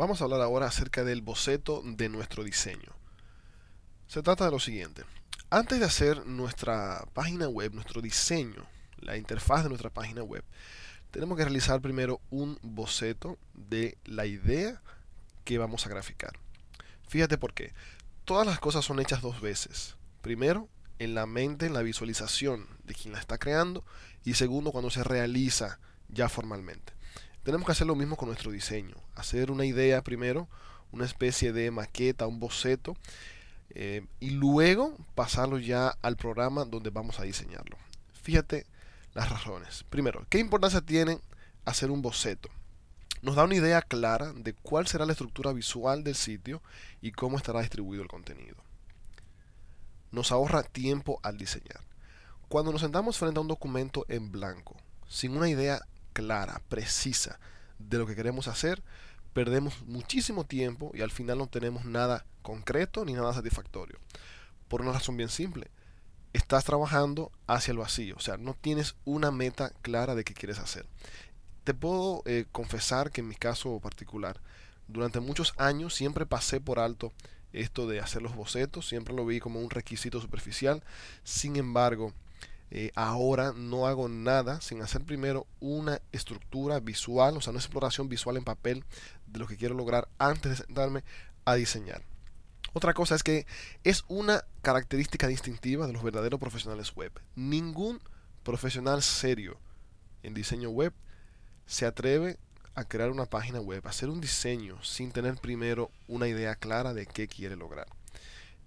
Vamos a hablar ahora acerca del boceto de nuestro diseño. Se trata de lo siguiente. Antes de hacer nuestra página web, nuestro diseño, la interfaz de nuestra página web, tenemos que realizar primero un boceto de la idea que vamos a graficar. Fíjate por qué. Todas las cosas son hechas dos veces. Primero, en la mente, en la visualización de quien la está creando. Y segundo, cuando se realiza ya formalmente. Tenemos que hacer lo mismo con nuestro diseño, hacer una idea primero, una especie de maqueta, un boceto, eh, y luego pasarlo ya al programa donde vamos a diseñarlo. Fíjate las razones. Primero, ¿qué importancia tiene hacer un boceto? Nos da una idea clara de cuál será la estructura visual del sitio y cómo estará distribuido el contenido. Nos ahorra tiempo al diseñar. Cuando nos sentamos frente a un documento en blanco, sin una idea clara, precisa de lo que queremos hacer, perdemos muchísimo tiempo y al final no tenemos nada concreto ni nada satisfactorio. Por una razón bien simple, estás trabajando hacia el vacío, o sea, no tienes una meta clara de qué quieres hacer. Te puedo eh, confesar que en mi caso particular, durante muchos años siempre pasé por alto esto de hacer los bocetos, siempre lo vi como un requisito superficial, sin embargo, eh, ahora no hago nada sin hacer primero una estructura visual, o sea, una exploración visual en papel de lo que quiero lograr antes de sentarme a diseñar. Otra cosa es que es una característica distintiva de los verdaderos profesionales web. Ningún profesional serio en diseño web se atreve a crear una página web, a hacer un diseño sin tener primero una idea clara de qué quiere lograr.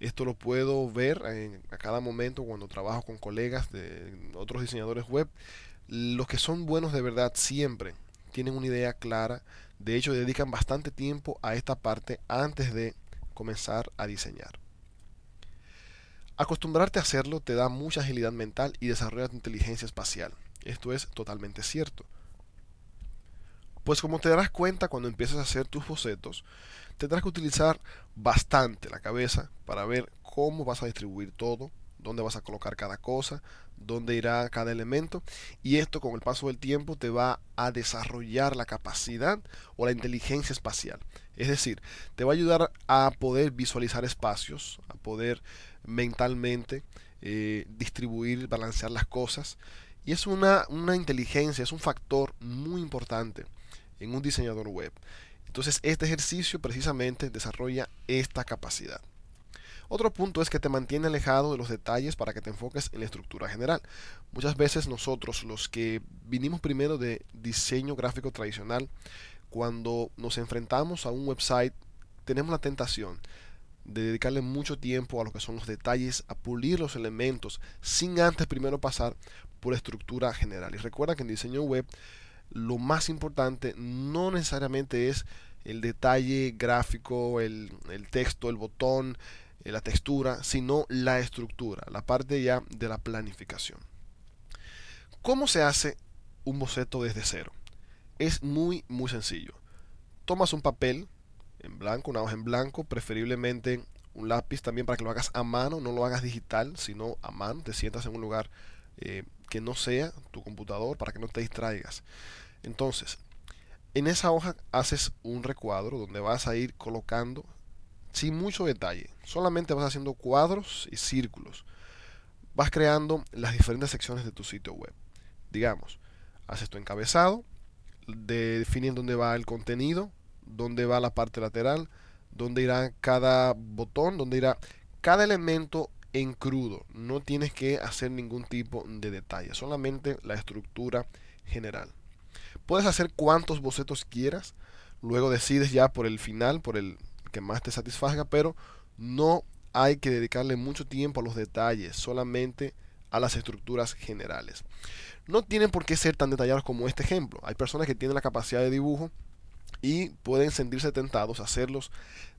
Esto lo puedo ver a cada momento cuando trabajo con colegas de otros diseñadores web. Los que son buenos de verdad siempre tienen una idea clara. De hecho, dedican bastante tiempo a esta parte antes de comenzar a diseñar. Acostumbrarte a hacerlo te da mucha agilidad mental y desarrolla tu inteligencia espacial. Esto es totalmente cierto. Pues como te darás cuenta cuando empieces a hacer tus bocetos, tendrás que utilizar bastante la cabeza para ver cómo vas a distribuir todo, dónde vas a colocar cada cosa, dónde irá cada elemento. Y esto con el paso del tiempo te va a desarrollar la capacidad o la inteligencia espacial. Es decir, te va a ayudar a poder visualizar espacios, a poder mentalmente eh, distribuir, balancear las cosas. Y es una inteligencia, es un factor muy importante en un diseñador web. Entonces este ejercicio precisamente desarrolla esta capacidad. Otro punto es que te mantiene alejado de los detalles para que te enfoques en la estructura general. Muchas veces nosotros, los que vinimos primero de diseño gráfico tradicional, cuando nos enfrentamos a un website, tenemos la tentación de dedicarle mucho tiempo a lo que son los detalles, a pulir los elementos, sin antes primero pasar por estructura general. Y recuerda que en diseño web lo más importante no necesariamente es el detalle gráfico, el, texto, el botón, eh, la textura, sino la estructura, la parte ya de la planificación. ¿Cómo se hace un boceto desde cero? Es muy, muy sencillo. Tomas un papel en blanco, una hoja en blanco, preferiblemente un lápiz también para que lo hagas a mano, no lo hagas digital, sino a mano, te sientas en un lugar eh, que no sea tu computador para que no te distraigas. Entonces, en esa hoja haces un recuadro donde vas a ir colocando sin mucho detalle. Solamente vas haciendo cuadros y círculos. Vas creando las diferentes secciones de tu sitio web. Digamos, haces tu encabezado, de, defines dónde va el contenido, dónde va la parte lateral, dónde irá cada botón, dónde irá cada elemento en crudo, no tienes que hacer ningún tipo de detalle, solamente la estructura general. Puedes hacer cuantos bocetos quieras, luego decides ya por el final, por el que más te satisfaga, pero no hay que dedicarle mucho tiempo a los detalles, solamente a las estructuras generales. No tienen por qué ser tan detallados como este ejemplo. Hay personas que tienen la capacidad de dibujo y pueden sentirse tentados a hacerlos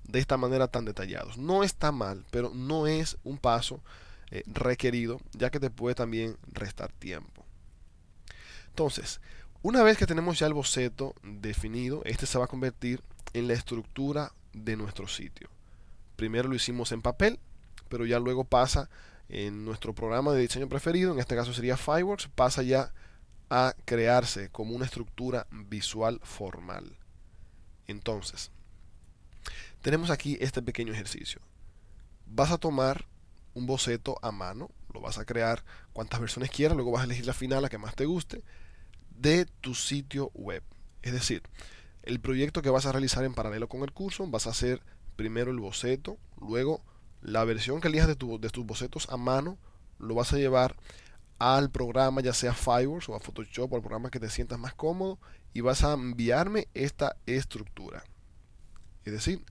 de esta manera tan detallados. No está mal, pero no es un paso eh, requerido, ya que te puede también restar tiempo. Entonces, una vez que tenemos ya el boceto definido, este se va a convertir en la estructura de nuestro sitio. Primero lo hicimos en papel, pero ya luego pasa en nuestro programa de diseño preferido, en este caso sería Fireworks, pasa ya a crearse como una estructura visual formal. Entonces, tenemos aquí este pequeño ejercicio. Vas a tomar un boceto a mano, lo vas a crear cuantas versiones quieras, luego vas a elegir la final, la que más te guste, de tu sitio web. Es decir, el proyecto que vas a realizar en paralelo con el curso, vas a hacer primero el boceto, luego la versión que elijas de, de tus bocetos a mano, lo vas a llevar al programa, ya sea Fireworks o a Photoshop o al programa que te sientas más cómodo y vas a enviarme esta estructura. Es decir,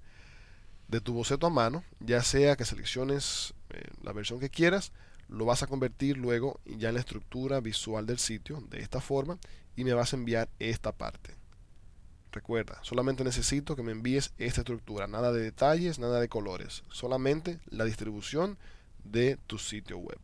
de tu boceto a mano, ya sea que selecciones eh, la versión que quieras, lo vas a convertir luego ya en la estructura visual del sitio de esta forma y me vas a enviar esta parte. Recuerda, solamente necesito que me envíes esta estructura, nada de detalles, nada de colores, solamente la distribución de tu sitio web.